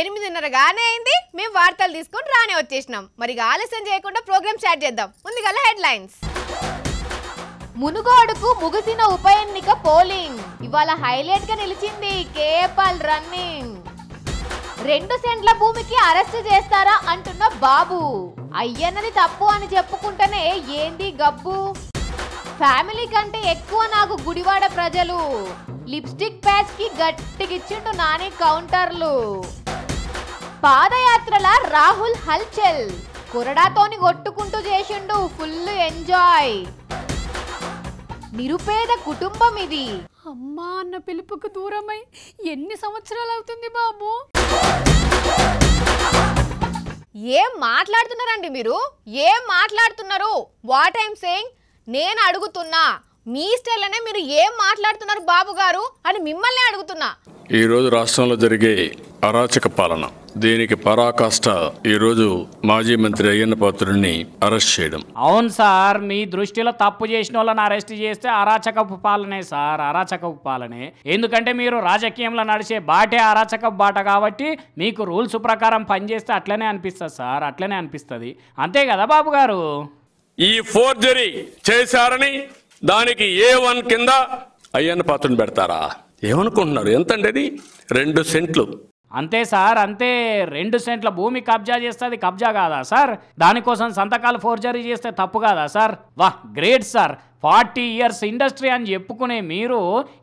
ఎనిమిదిన్నర గానే అయింది మేము వార్తలు తీసుకొని రానే వచ్చేసినాం మరి ఆలస్యం చేయకుండా ప్రోగ్రామ్ స్టార్ట్ చేద్దాం హెడ్ హెడ్లైన్స్ మునుగోడుకు ముగిసిన ఉప ఎన్నిక పోలింగ్ ఇవాళ హైలైట్ గా నిలిచింది కేపల్ రన్నింగ్ రెండు సెంట్ల భూమికి అరెస్ట్ చేస్తారా అంటున్న బాబు అయ్యన్నది తప్పు అని చెప్పుకుంటేనే ఏంది గబ్బు ఫ్యామిలీ కంటే ఎక్కువ నాకు గుడివాడ ప్రజలు లిప్స్టిక్ ప్యాచ్ కి గట్టిగిచ్చిండు నాని కౌంటర్లు పాదయాత్రల రాహుల్ హల్చల్ కురడాతోని కొట్టుకుంటూ చేసిండు ఫుల్ ఎంజాయ్ నిరుపేద కుటుంబం ఇది అమ్మా అన్న పిలుపుకు దూరమై ఎన్ని సంవత్సరాలు అవుతుంది బాబు ఏం మాట్లాడుతున్నారండి మీరు ఏం మాట్లాడుతున్నారు వాట్ ఐఎమ్ సేయింగ్ నేను అడుగుతున్నా మీ స్టైల్లోనే మీరు ఏం మాట్లాడుతున్నారు బాబు గారు అని మిమ్మల్ని అడుగుతున్నా ఈరోజు రాష్ట్రంలో జరిగే అరాచక పాలన దీనికి పరాకాష్ట ఈ రోజు మాజీ మంత్రి అయ్యన్న పాత్రుడిని అరెస్ట్ చేయడం అవును సార్ మీ దృష్టిలో తప్పు చేసిన వాళ్ళని అరెస్ట్ చేస్తే అరాచకపు పాలనే సార్ అరాచకపు పాలనే ఎందుకంటే మీరు రాజకీయంలో నడిచే బాటే అరాచక బాట కాబట్టి మీకు రూల్స్ ప్రకారం పనిచేస్తే అట్లనే అనిపిస్తుంది సార్ అట్లనే అనిపిస్తుంది అంతే కదా బాబు గారు ఈ ఫోర్జరీ చేశారని దానికి ఏ వన్ కింద అయ్యన్న పాత్రను పెడతారా ఏమనుకుంటున్నారు ఎంతండి అది రెండు సెంట్లు అంతే సార్ అంతే రెండు సెంట్ల భూమి కబ్జా చేస్తే అది కబ్జా కాదా సార్ దానికోసం సంతకాలు ఫోర్జరీ చేస్తే తప్పు కాదా సార్ వా great sir forty years industry అని చెప్పుకునే మీరు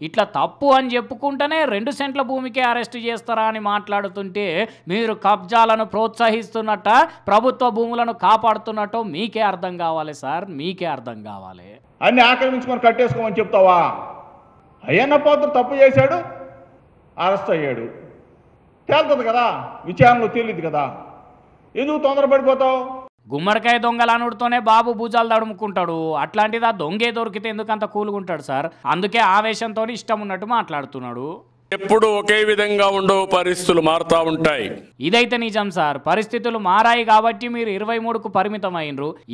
ఇట్లా తప్పు అని చెప్పుకుంటేనే రెండు సెంట్ల భూమికే అరెస్ట్ చేస్తారా అని మాట్లాడుతుంటే మీరు కబ్జాలను ప్రోత్సహిస్తున్నట్ట ప్రభుత్వ భూములను కాపాడుతున్నట్టు మీకే అర్థం కావాలి సార్ మీకే అర్థం కావాలి అన్ని ఆక్రమించుకొని కట్టేసుకోమని చెప్తావా అయ్యన్న పాత్ర తప్పు చేశాడు అరెస్ట్ అయ్యాడు తేలుతుంది కదా విచారణలు తేలిద్ది కదా ఎందుకు తొందరపడిపోతావు గుమ్మడికాయ దొంగలనుడితోనే బాబు భుజాలు దడుముకుంటాడు అట్లాంటిది ఆ దొంగే దొరికితే ఎందుకంత కూలుగుంటాడు సార్ అందుకే ఆవేశంతో ఇష్టం ఉన్నట్టు మాట్లాడుతున్నాడు ఎప్పుడు ఒకే విధంగా ఉండవు పరిస్థితులు మారుతా ఉంటాయి ఇదైతే నిజం సార్ పరిస్థితులు మారాయి కాబట్టి మీరు ఇరవై మూడుకు పరిమితం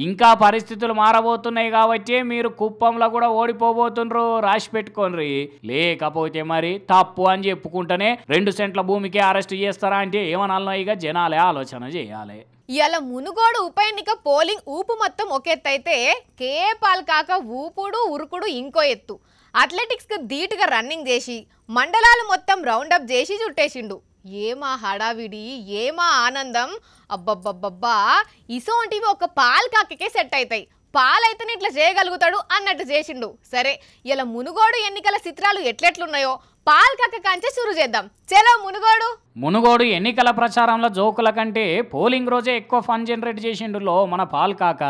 ఇంకా పరిస్థితులు మారబోతున్నాయి కాబట్టి మీరు కుప్పంలో కూడా ఓడిపోబోతుండ్రు రాసి పెట్టుకోనరి లేకపోతే మరి తప్పు అని చెప్పుకుంటేనే రెండు సెంట్ల భూమికే అరెస్ట్ చేస్తారా అంటే ఏమనాలన్నా ఇక జనాలే ఆలోచన చేయాలి ఇలా మునుగోడు ఉప ఎన్నిక పోలింగ్ ఊపు మొత్తం ఒక ఎత్తు అయితే కేపాలు కాక ఊపుడు ఉరుకుడు ఇంకో ఎత్తు అథ్లెటిక్స్కు ధీటుగా రన్నింగ్ చేసి మండలాలు మొత్తం రౌండప్ చేసి చుట్టేసిండు ఏమా హడావిడి ఏమా ఆనందం అబ్బబ్బబ్బబ్బా ఇసోంటివి ఒక పాలు కాకకే సెట్ అవుతాయి పాలైతేనే ఇట్లా చేయగలుగుతాడు అన్నట్టు చేసిండు సరే ఇలా మునుగోడు ఎన్నికల చిత్రాలు ఎట్లెట్లున్నాయో పాల్కక్క కంచె చూరు చేద్దాం చలో మునుగోడు మునుగోడు ఎన్నికల ప్రచారంలో జోకుల కంటే పోలింగ్ రోజే ఎక్కువ ఫన్ జనరేట్ చేసిండులో మన పాల్ కాక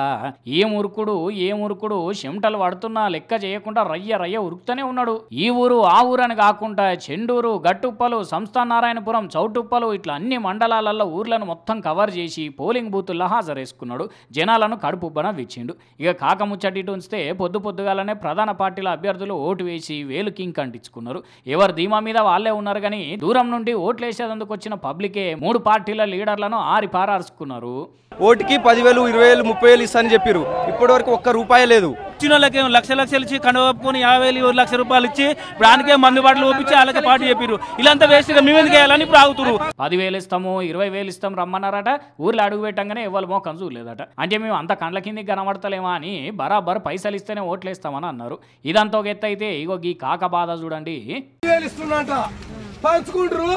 ఏ మురుకుడు ఏ మురుకుడు చెమటలు పడుతున్నా లెక్క చేయకుండా రయ్య రయ్య ఉరుకుతూనే ఉన్నాడు ఈ ఊరు ఆ ఊరు అని కాకుండా చెండూరు గట్టుప్పలు సంస్థ నారాయణపురం చౌటుప్పలు ఇట్లా అన్ని మండలాలలో ఊర్లను మొత్తం కవర్ చేసి పోలింగ్ బూతుల్లో హాజరేసుకున్నాడు జనాలను కడుపుబ్బన విచ్చిండు ఇక కాకముచ్చటి ఉంచితే పొద్దు పొద్దుగాలనే ప్రధాన పార్టీల అభ్యర్థులు ఓటు వేసి వేలు కింగ్ కంటించుకున్నారు ఎవరు ధీమా మీద వాళ్ళే ఉన్నారు కానీ దూరం నుండి ఓట్లేసేదని ముందుకు వచ్చిన పబ్లికే మూడు పార్టీల లీడర్లను ఆరి పారార్చుకున్నారు ఓటుకి పదివేలు ఇరవై వేలు ముప్పై వేలు అని చెప్పారు ఇప్పటి వరకు ఒక్క రూపాయి లేదు వచ్చిన వాళ్ళకి లక్ష లక్షలు ఇచ్చి కనుకొని యాభై వేలు లక్ష రూపాయలు ఇచ్చి దానికే మందు బాటలు ఒప్పించి వాళ్ళకి పాటు చెప్పారు ఇలాంతా వేస్ట్ మేము ఎందుకు వేయాలని ఇప్పుడు ఆగుతురు పదివేలు ఇస్తాము ఇరవై వేలు ఇస్తాం రమ్మన్నారట ఊర్లో అడుగు పెట్టంగానే ఎవరు మోకం చూడలేదట అంటే మేము అంత కండ్ల కింది కనబడతలేమా అని బరాబర్ పైసలు ఇస్తేనే ఓట్లేస్తామని అన్నారు ఇదంతా ఒక ఎత్తు అయితే ఇగో ఈ కాక బాధ చూడండి పంచుకుంటారు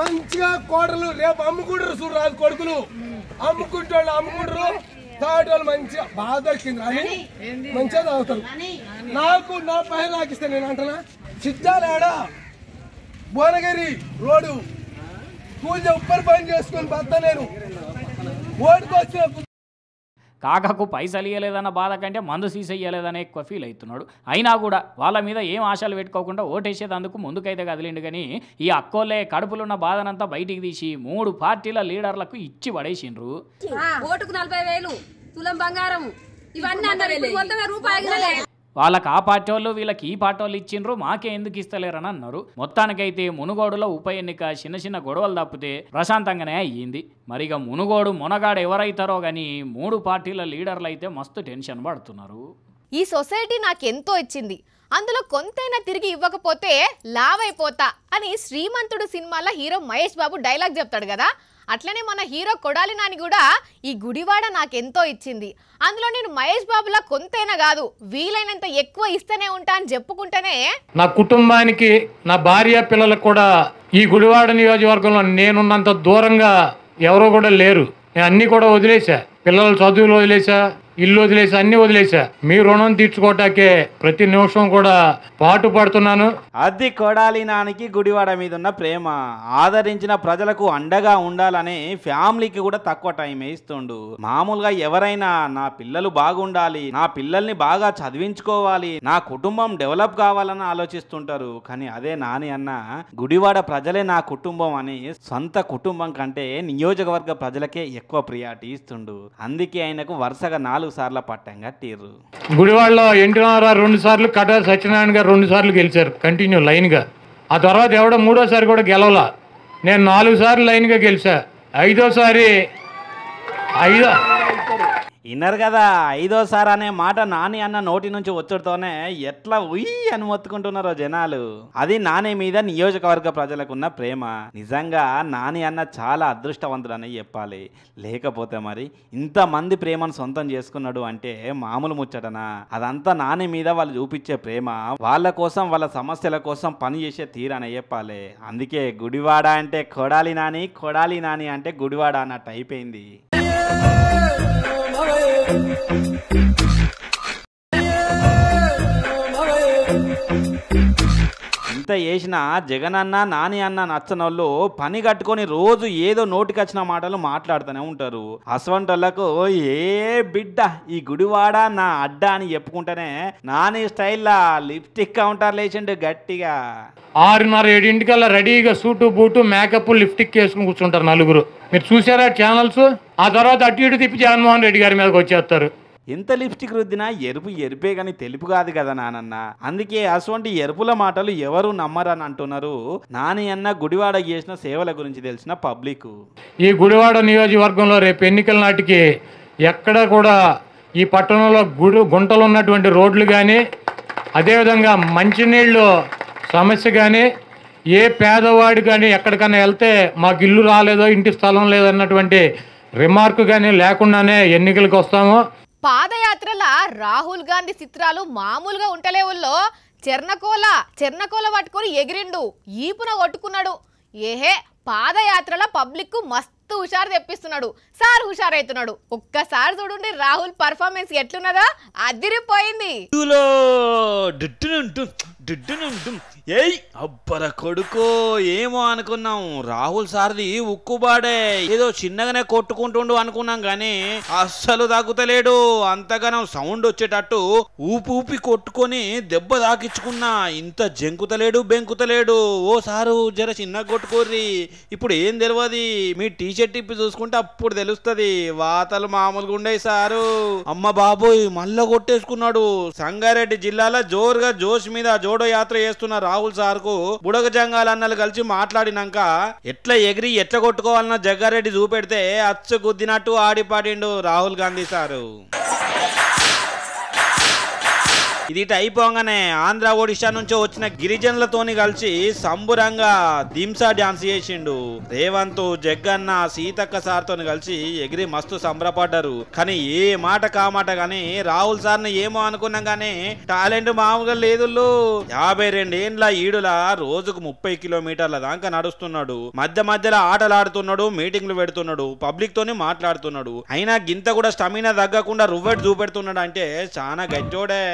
మంచిగా కోడలు రేపు అమ్ముకుంటారు చూడు కొడుకులు అమ్ముకుంటాడు అమ్ముకుంటారు తాగేటోళ్ళు మంచిగా బాధ దొరికింది అని మంచిగా తాగుతారు నాకు నా పైన రాకిస్తాను నేను అంటనా చిట్టాలేడా భువనగిరి రోడ్డు పూజ ఉప్పరి పని చేసుకొని బత్త నేను ఓడికొచ్చిన కాకకు పైసలు ఇవ్వలేదన్న బాధ కంటే మందు సీసేయలేదని ఎక్కువ ఫీల్ అవుతున్నాడు అయినా కూడా వాళ్ళ మీద ఏం ఆశలు పెట్టుకోకుండా ఓటేసేదందుకు ముందుకైతే కదిలిండు కానీ ఈ అక్కోలే కడుపులున్న బాధనంతా బయటికి తీసి మూడు పార్టీల లీడర్లకు ఇచ్చి పడేసిండ్రు ఓటుకు నలభై వేలు తులం బంగారం ఇవన్నీ వాళ్ళకి ఆ పార్టీ వాళ్ళు వీళ్ళకి ఈ పార్టీ వాళ్ళు ఇచ్చిండ్రు మాకే ఎందుకు ఇస్తలేరని అన్నారు మొత్తానికైతే మునుగోడులో ఉప ఎన్నిక చిన్న చిన్న గొడవలు తప్పితే ప్రశాంతంగానే అయ్యింది మరిగా మునుగోడు మునగాడు ఎవరైతారో కానీ మూడు పార్టీల లీడర్లు అయితే మస్తు టెన్షన్ పడుతున్నారు ఈ సొసైటీ నాకెంతో ఇచ్చింది అందులో కొంతైనా తిరిగి ఇవ్వకపోతే లావైపోతా అని శ్రీమంతుడు సినిమాలో హీరో మహేష్ బాబు డైలాగ్ చెప్తాడు కదా అట్లనే మన హీరో కొడాలి నాని కూడా ఈ గుడివాడ నాకెంతో ఇచ్చింది అందులో నేను మహేష్ బాబులా కొంతైనా కాదు వీలైనంత ఎక్కువ ఇస్తూనే ఉంటా అని చెప్పుకుంటేనే నా కుటుంబానికి నా భార్య పిల్లలకు కూడా ఈ గుడివాడ నియోజకవర్గంలో నేనున్నంత దూరంగా ఎవరో కూడా లేరు నేను అన్నీ కూడా వదిలేసా పిల్లల చదువులు వదిలేసా ఇల్లు వదిలేసా అన్ని వదిలేసా మీ రుణం తీర్చుకోవటాకే ప్రతి నిమిషం కూడా పాటు పడుతున్నాను అది కొడాలి నానికి గుడివాడ మీద ఉన్న ప్రేమ ఆదరించిన ప్రజలకు అండగా ఉండాలని ఫ్యామిలీకి కూడా తక్కువ టైం ఇస్తుండు మామూలుగా ఎవరైనా నా పిల్లలు బాగుండాలి నా పిల్లల్ని బాగా చదివించుకోవాలి నా కుటుంబం డెవలప్ కావాలని ఆలోచిస్తుంటారు కానీ అదే నాని అన్న గుడివాడ ప్రజలే నా కుటుంబం అని సొంత కుటుంబం కంటే నియోజకవర్గ ప్రజలకే ఎక్కువ ప్రియారిటీ ఇస్తుండు అందుకే ఆయనకు వరుసగా నాలుగు నాలుగు సార్లు పట్టం టీర్రు గుడివాడలో ఎన్టీ రామారావు రెండు సార్లు కటార్ సత్యనారాయణ గారు రెండు సార్లు గెలిచారు కంటిన్యూ లైన్ గా ఆ తర్వాత ఎవడో మూడోసారి కూడా గెలవలా నేను నాలుగు సార్లు లైన్ గా గెలిచా ఐదోసారి ఐదో విన్నారు కదా ఐదోసారి అనే మాట నాని అన్న నోటి నుంచి వచ్చుడుతోనే ఎట్లా ఉయ్యి అని మొత్తుకుంటున్నారో జనాలు అది నాని మీద నియోజకవర్గ ప్రజలకున్న ప్రేమ నిజంగా నాని అన్న చాలా అదృష్టవంతుడని చెప్పాలి లేకపోతే మరి ఇంతమంది ప్రేమను సొంతం చేసుకున్నాడు అంటే మామూలు ముచ్చటనా అదంతా నాని మీద వాళ్ళు చూపించే ప్రేమ వాళ్ళ కోసం వాళ్ళ సమస్యల కోసం పని చేసే తీరని చెప్పాలి అందుకే గుడివాడ అంటే కొడాలి నాని కొడాలి నాని అంటే గుడివాడ అన్నట్టు అయిపోయింది Thank you. ఎంత చేసినా జగనన్న నాని అన్న నచ్చనోళ్ళు పని కట్టుకొని రోజు ఏదో నోటికొచ్చిన మాటలు మాట్లాడుతూనే ఉంటారు వాళ్ళకు ఏ బిడ్డ ఈ గుడివాడ నా అడ్డ అని చెప్పుకుంటేనే నాని స్టైల్లా లిప్స్టిక్ కౌంటర్ లేచిండు గట్టిగా ఆరున్నర ఏడింటికల్లా రెడీగా సూటు బూటు మేకప్ లిప్స్టిక్ వేసుకుని కూర్చుంటారు నలుగురు మీరు చూసారా ఛానల్స్ ఆ తర్వాత అటు ఇటు తిప్పి జగన్మోహన్ రెడ్డి గారి మీదకి వచ్చేస్తారు ఎంత లిప్స్టిక్ రుద్దినా ఎరుపు ఎరుపే కానీ తెలుపు కాదు కదా నానన్న అందుకే అటువంటి ఎరుపుల మాటలు ఎవరు నమ్మరని అంటున్నారు నాని అన్న గుడివాడ చేసిన సేవల గురించి తెలిసిన పబ్లిక్ ఈ గుడివాడ నియోజకవర్గంలో రేపు ఎన్నికల నాటికి ఎక్కడ కూడా ఈ పట్టణంలో గుడి గుంటలు ఉన్నటువంటి రోడ్లు కానీ అదేవిధంగా మంచినీళ్ళు సమస్య కానీ ఏ పేదవాడు కానీ ఎక్కడికైనా వెళ్తే మాకు ఇల్లు రాలేదో ఇంటి స్థలం లేదన్నటువంటి రిమార్క్ కానీ లేకుండానే ఎన్నికలకు వస్తాము పాదయాత్రల రాహుల్ గాంధీ చిత్రాలు మామూలుగా ఉంటలేవుల్లో చెర్నకోల చెర్నకోల పట్టుకొని ఎగిరిండు ఈపున కొట్టుకున్నాడు ఏహే పాదయాత్రల పబ్లిక్కు మస్తు మస్తు హుషారు తెప్పిస్తున్నాడు సార్ హుషారైతున్నాడు ఒక్కసారి చూడండి రాహుల్ పర్ఫార్మెన్స్ ఎట్లున్నదా అదిరిపోయింది ఏయ్ అబ్బర కొడుకో ఏమో అనుకున్నాం రాహుల్ సార్ది ఉక్కుబాడే ఏదో చిన్నగానే కొట్టుకుంటుండు అనుకున్నాం కానీ అస్సలు తాకుతలేడు అంతగానం సౌండ్ వచ్చేటట్టు ఊపి ఊపి కొట్టుకొని దెబ్బ తాకిచ్చుకున్నా ఇంత జంకుతలేడు బెంకుతలేడు ఓ సారు జర చిన్నగా కొట్టుకోర్రి ఇప్పుడు ఏం తెలియదు మీ టీచర్ చెట్టిప్పి చూసుకుంటే అప్పుడు తెలుస్తుంది వాతలు మామూలుగా ఉండేవి సారు అమ్మ బాబోయ్ మళ్ళా కొట్టేసుకున్నాడు సంగారెడ్డి జిల్లాలో జోరుగా జోష్ మీద జోడో యాత్ర చేస్తున్న రాహుల్ సార్ కు బుడగ జంగాల అన్నలు కలిసి మాట్లాడినాక ఎట్లా ఎగిరి ఎట్లా కొట్టుకోవాలన్న జగ్గారెడ్డి చూపెడితే అచ్చ గుద్దినట్టు ఆడిపాడిండు రాహుల్ గాంధీ సారు ఇది అయిపోగానే ఆంధ్ర ఒడిశా నుంచి వచ్చిన గిరిజనులతోని కలిసి సంబురంగా దింసా డాన్స్ చేసిండు రేవంత్ జగ్గన్న సీతక్క సార్ తోని కలిసి ఎగిరి మస్తు సంబరపడ్డారు కానీ ఏ మాట కామాట గాని రాహుల్ సార్ ని ఏమో అనుకున్నా గానీ టాలెంట్ మామూలుగా లేదు యాభై రెండేండ్ల ఈడుల రోజుకు ముప్పై కిలోమీటర్ల దాకా నడుస్తున్నాడు మధ్య మధ్యలో ఆటలాడుతున్నాడు మీటింగ్లు పెడుతున్నాడు పబ్లిక్ తోని మాట్లాడుతున్నాడు అయినా గింత కూడా స్టమినా తగ్గకుండా రువ్వెట్ చూపెడుతున్నాడు అంటే చాలా గజ్జోడే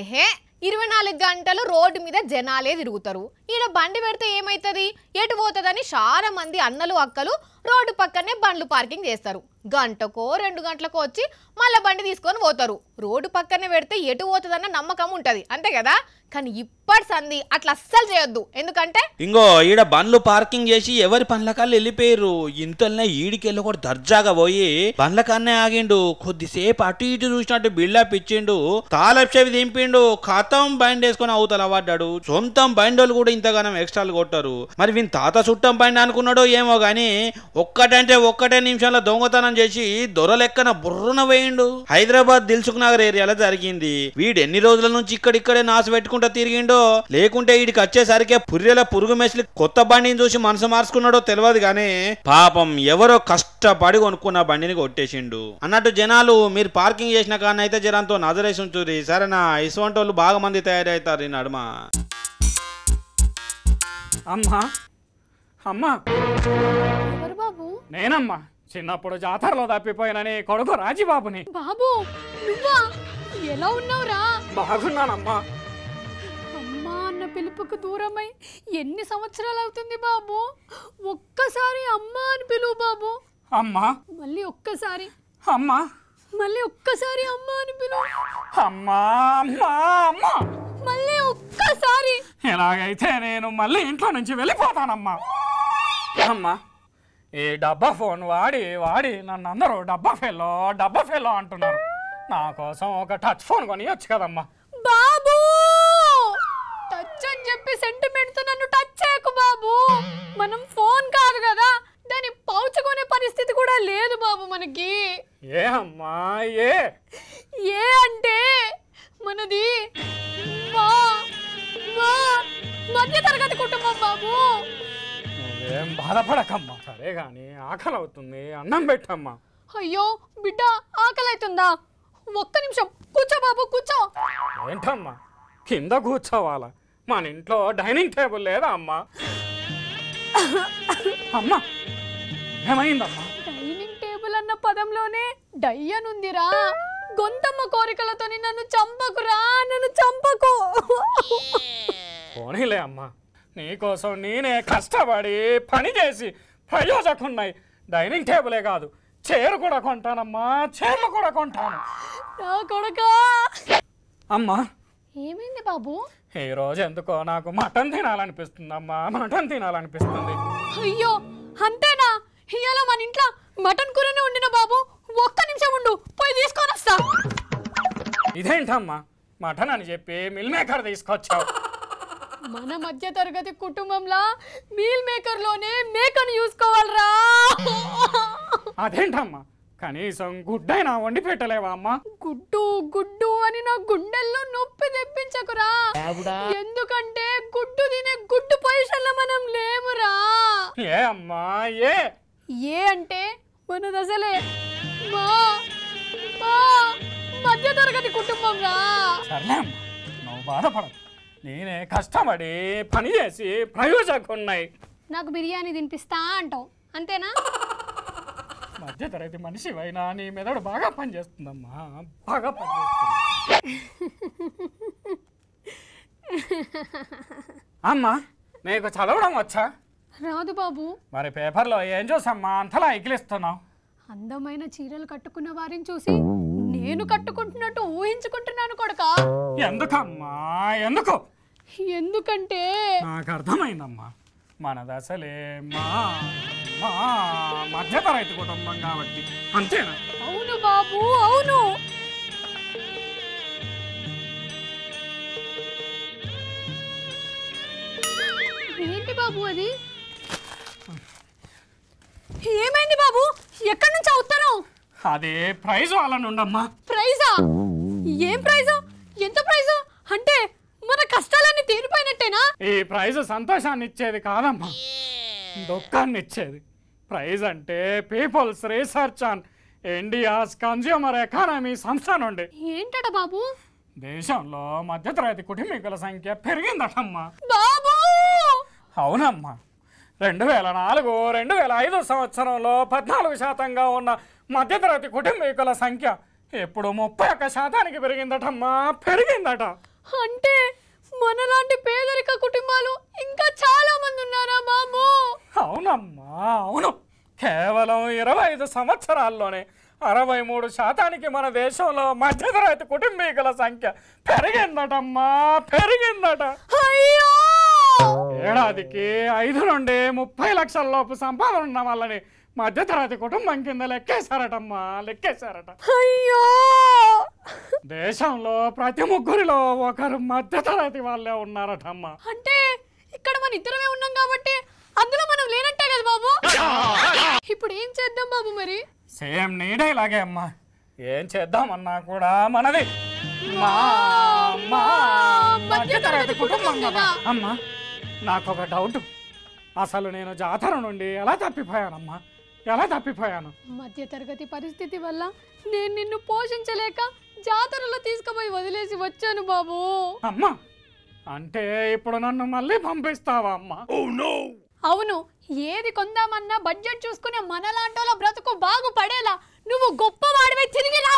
ఏహే ఇరవై నాలుగు గంటలు రోడ్డు మీద జనాలే తిరుగుతారు ఈయన బండి పెడితే ఏమవుతుంది ఎటు పోతుందని చాలా మంది అన్నలు అక్కలు రోడ్డు పక్కనే బండ్లు పార్కింగ్ చేస్తారు గంటకో రెండు గంటలకో వచ్చి మళ్ళీ బండి తీసుకొని పోతారు రోడ్డు పక్కనే పెడితే ఎటు పోతుందన్న నమ్మకం ఉంటది అంతే కదా కానీ ఇప్పటి సంధి అట్లా అస్సలు చేయొద్దు ఎందుకంటే ఇంకో ఈడ బండ్లు పార్కింగ్ చేసి ఎవరి పనులకాళ్ళు వెళ్ళిపోయారు ఇంతలోనే ఈడికెళ్ళి కూడా దర్జాగా పోయి బండ్లకన్నే ఆగిండు కొద్దిసేపు అటు ఇటు చూసినట్టు బిల్డప్ ఇచ్చిండు తాలప్షవి దింపిండు కథం బైండ్ వేసుకొని అవతల పడ్డాడు సొంతం బైండోళ్ళు కూడా ఇంతగానం ఎక్స్ట్రాలు కొట్టారు మరి వీని తాత చుట్టం బైండ్ అనుకున్నాడో ఏమో కానీ ఒక్కటంటే ఒక్కటే నిమిషంలో దొంగతనం చేసి దొరలెక్కన బుర్రన వేయండు హైదరాబాద్ దిల్సుఖ్ నగర్ ఏరియాలో జరిగింది వీడు ఎన్ని రోజుల నుంచి ఇక్కడిక్కడే నాశ పెట్టుకుంటా తిరిగిండో లేకుంటే వీడికి వచ్చేసరికి పుర్రెల పురుగు మెసిలి కొత్త బండిని చూసి మనసు మార్చుకున్నాడో తెలియదు కానీ పాపం ఎవరో కష్టపడి కొనుక్కున్న బండిని కొట్టేసిండు అన్నట్టు జనాలు మీరు పార్కింగ్ చేసిన కానీ అయితే జనంతో నజరేసి ఉంచురి సరేనా ఇసువంటి వాళ్ళు బాగా మంది తయారవుతారు ఈ నడుమ అమ్మా అమ్మా నేనమ్మా చిన్నప్పుడు జాతరలో తప్పిపోయినని కొడుకు రాజీబాబుని బాబు నువ్వా ఎలా ఉన్నావురా బాగున్నానమ్మా అమ్మా అన్న పిలుపుకు దూరమై ఎన్ని సంవత్సరాలు అవుతుంది బాబు ఒక్కసారి అమ్మా అని పిలువు బాబు అమ్మా మళ్ళీ ఒక్కసారి అమ్మా మళ్ళీ ఒక్కసారి అమ్మా అని పిలువు అమ్మా అమ్మా అమ్మా మళ్ళీ ఒక్కసారి ఎలాగైతే నేను మళ్ళీ ఇంట్లో నుంచి వెళ్ళిపోతానమ్మా అమ్మా ఈ డబ్బా ఫోన్ వాడి వాడి నన్ను అందరూ డబ్బా ఫెలో డబ్బా ఫెలో అంటున్నారు నా కోసం ఒక టచ్ ఫోన్ కొనియొచ్చు కదమ్మా బాబు టచ్ అని చెప్పి సెంటిమెంట్ తో నన్ను టచ్ చేయకు బాబు మనం ఫోన్ కాదు కదా దాని పౌచ్ కొనే పరిస్థితి కూడా లేదు బాబు మనకి ఏ అమ్మా ఏ ఏ అంటే మనది మా మా మధ్య తరగతి కుటుంబం బాబు ఏం బాధపడకమ్మా సరే గాని ఆకలి అవుతుంది అన్నం పెట్టమ్మా అయ్యో బిడ్డ ఆకలి అవుతుందా ఒక్క నిమిషం కూర్చో బాబు కూర్చో ఏంటమ్మా కింద కూర్చోవాలా మన ఇంట్లో డైనింగ్ టేబుల్ లేదా అమ్మా అమ్మా ఏమైందమ్మా డైనింగ్ టేబుల్ అన్న పదంలోనే డయ్యనుందిరా గొంతమ్మ కోరికలతోని నన్ను చంపకురా నన్ను చంపకు పోనీలే అమ్మా నీకోసం నేనే కష్టపడి పని చేసి ప్రయోజకున్నాయి డైనింగ్ టేబులే కాదు చీర కూడా కొంటానమ్మా చీరలు కూడా కొంటాను అమ్మా ఏమైంది బాబు ఈ రోజు ఎందుకో నాకు మటన్ తినాలనిపిస్తుంది అమ్మా మటన్ తినాలనిపిస్తుంది అయ్యో అంతేనా ఇయ్యాల మన ఇంట్లో మటన్ కూరనే ఉండిన బాబు ఒక్క నిమిషం ఉండు పోయి తీసుకొని వస్తా ఇదేంటమ్మా మటన్ అని చెప్పి మిల్ మేకర్ తీసుకొచ్చావు మన మధ్య తరగతి కుటుంబంలా మీల్ మేకర్ లోనే మేకను చూసుకోవాలరా అదేంటమ్మా కనీసం గుడ్డైనా వండి పెట్టలేవా అమ్మా గుడ్డు గుడ్డు అని నా గుండెల్లో నొప్పి తెప్పించకురా ఎందుకంటే గుడ్డు తినే గుడ్డు పొజిషన్ మనం లేమురా ఏ అమ్మా ఏ ఏ అంటే మన దసలే మా మా మధ్య తరగతి కుటుంబం రా సర్లే అమ్మా నువ్వు బాధపడదు నేనే కష్టపడి పని చేసి ప్రయోజకున్నాయి నాకు బిర్యానీ తినిపిస్తా అంటావు అంతేనా మధ్య తరగతి మనిషి అయినా నీ మెదడు బాగా పనిచేస్తుందమ్మా బాగా పనిచేస్తుంది అమ్మా నీకు చదవడం వచ్చా రాదు బాబు మరి పేపర్లో ఏం చూసమ్మా అంతలా ఎగిలిస్తున్నావు అందమైన చీరలు కట్టుకున్న వారిని చూసి నేను కట్టుకుంటున్నట్టు ఊహించుకుంటున్నాను కొడక ఎందుకమ్మా ఎందుకు ఎందుకంటే నాకు అర్థమైందమ్మా మన అసలే మా కుటుంబం కాబట్టి అంతేనా అవును బాబు అవును ఏంటి బాబు అది ఏమైంది బాబు ఎక్కడి నుంచి అవుతారు అదే ప్రైజ్ వాళ్ళని ఉండమ్మా ప్రైజా ఏం ప్రైజా ఎంత ప్రైజా అంటే మన కష్టాలన్నీ తీరిపోయినట్టేనా ఈ ప్రైజ్ సంతోషాన్ని ఇచ్చేది కాదమ్మా దుఃఖాన్ని ఇచ్చేది ప్రైజ్ అంటే people's research on India's consumer economy సంస్థ నుండి ఏంటట బాబు దేశంలో మధ్యతరగతి కుటుంబీకుల సంఖ్య పెరిగిందటమ్మా బాబు అవునమ్మా రెండు వేల నాలుగు రెండు వేల ఐదు సంవత్సరంలో పద్నాలుగు శాతంగా ఉన్న మధ్యతరగతి కుటుంబీకుల సంఖ్య ఇప్పుడు ముప్పై ఒక్క శాతానికి పెరిగిందటమ్మా పెరిగిందట అంటే మనలాంటి పేదరిక కుటుంబాలు ఇంకా చాలా మంది ఉన్నారా బాబు అవునమ్మా అవును కేవలం ఇరవై ఐదు సంవత్సరాల్లోనే అరవై మూడు శాతానికి మన దేశంలో మధ్యతరగతి కుటుంబీకుల సంఖ్య పెరిగిందటమ్మా పెరిగిందట అయ్యో ఏడాదికి ఐదు నుండి ముప్పై లక్షల లోపు సంపాదన ఉన్న వాళ్ళని మధ్యతరగతి కుటుంబం కింద లెక్కేశారటమ్మా లెక్కేశారట అయ్యో దేశంలో ప్రతి ముగ్గురిలో ఒకరు మధ్యతరగతి వాళ్ళే ఉన్నారటమ్మా అంటే ఇక్కడ మన ఇద్దరమే ఉన్నాం కాబట్టి అందులో మనం లేనట్టే కదా బాబు ఇప్పుడు ఏం చేద్దాం బాబు మరి సేమ్ నీడే ఇలాగే అమ్మా ఏం చేద్దామన్నా కూడా మనది మా మా మధ్యతరగతి కుటుంబం కదా అమ్మా నాకు ఒక డౌట్ అసలు నేను జాతర నుండి ఎలా తప్పిపోయానమ్మా ఎలా తప్పిపోయాను మధ్య తరగతి పరిస్థితి వల్ల నేను నిన్ను పోషించలేక జాతరలో తీసుకుపోయి వదిలేసి వచ్చాను బాబు అమ్మా అంటే ఇప్పుడు నన్ను మళ్ళీ పంపిస్తావా అమ్మా oh, అవును ఏది కొందామన్నా బడ్జెట్ చూసుకునే మనలాంటోలో బ్రతుకు బాగుపడేలా నువ్వు గొప్పవాడివై తిరిగి రా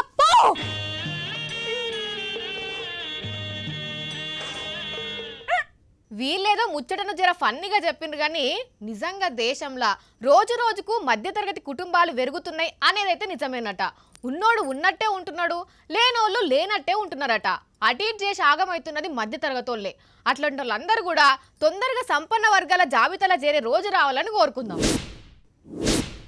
వీళ్ళేదో ముచ్చటను జర ఫన్నీగా చెప్పిండ్రు కానీ నిజంగా దేశంలో రోజు రోజుకు మధ్యతరగతి కుటుంబాలు పెరుగుతున్నాయి అనేదైతే నిజమేనట ఉన్నోడు ఉన్నట్టే ఉంటున్నాడు లేనోళ్ళు లేనట్టే ఉంటున్నారట అటు ఇటు చేసి ఆగమవుతున్నది మధ్యతరగతోళ్ళే అట్లాంటి వాళ్ళందరూ కూడా తొందరగా సంపన్న వర్గాల జాబితాలో చేరే రోజు రావాలని కోరుకుందాం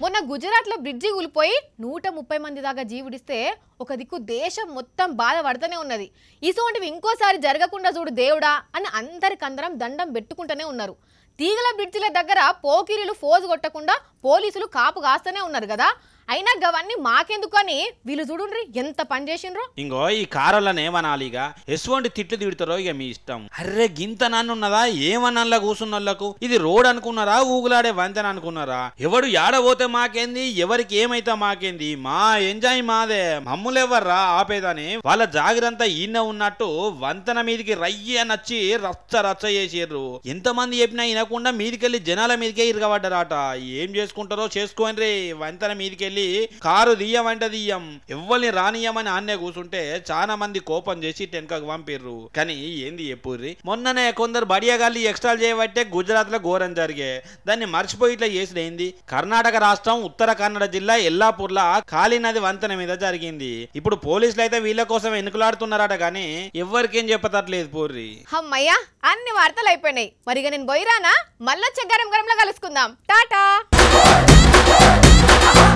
మొన్న గుజరాత్లో బ్రిడ్జి కూలిపోయి నూట ముప్పై మంది దాకా జీవుడిస్తే ఒక దిక్కు దేశం మొత్తం బాధపడుతూనే ఉన్నది ఇటువంటివి ఇంకోసారి జరగకుండా చూడు దేవుడా అని అందరికందరం దండం పెట్టుకుంటూనే ఉన్నారు తీగల బ్రిడ్జిల దగ్గర పోకిరీలు ఫోజు కొట్టకుండా పోలీసులు కాపు కాస్తూనే ఉన్నారు కదా అయినా గవన్నీ మాకెందుకు అని వీళ్ళు చూడుండ్రి ఎంత పని చేసిండ్రు ఇంకో ఈ కారోళ్ళనే ఏమనాలిగా ఎసువంటి తిట్లు తిడతారో ఇక మీ ఇష్టం అర్రే గింత నన్నున్నదా ఏమన్నా కూసున్నోళ్లకు ఇది రోడ్ అనుకున్నారా ఊగులాడే వంతెన అనుకున్నారా ఎవడు ఏడబోతే మాకేంది ఎవరికి ఏమైతే మాకేంది మా ఎంజాయ్ మాదే మమ్ములెవర్రా ఆపేదని వాళ్ళ జాగ్రత్త ఈయన ఉన్నట్టు వంతెన మీదికి రయ్య అని వచ్చి రచ్చ రచ్చ ఎంత ఎంతమంది చెప్పినా వినకుండా మీదికెళ్ళి జనాల మీదకే ఇరగబడ్డరాట ఏం చేసుకుంటారో చేసుకోండి వంతెన మీదికెళ్ళి వెళ్ళి కారు తీయమంటే తీయం ఎవ్వరిని రానియమని ఆన్నే కూర్చుంటే చాలా మంది కోపం చేసి టెన్కకు పంపిర్రు కానీ ఏంది చెప్పుర్రి మొన్ననే కొందరు బడియగాళ్ళు ఎక్స్ట్రాల్ చేయబట్టే గుజరాత్ లో ఘోరం జరిగే దాన్ని మర్చిపోయి ఇట్లా చేసిన ఏంది కర్ణాటక రాష్ట్రం ఉత్తర కన్నడ జిల్లా ఎల్లాపూర్ల కాళీ నది వంతెన మీద జరిగింది ఇప్పుడు పోలీసులు అయితే వీళ్ళ కోసం ఎన్నుకలాడుతున్నారట గాని ఎవరికేం చెప్పతట్లేదు పూర్రి అమ్మయ్యా అన్ని వార్తలు అయిపోయినాయి మరిగా నేను పోయిరానా మళ్ళొచ్చే గరం గరంలో కలుసుకుందాం టాటా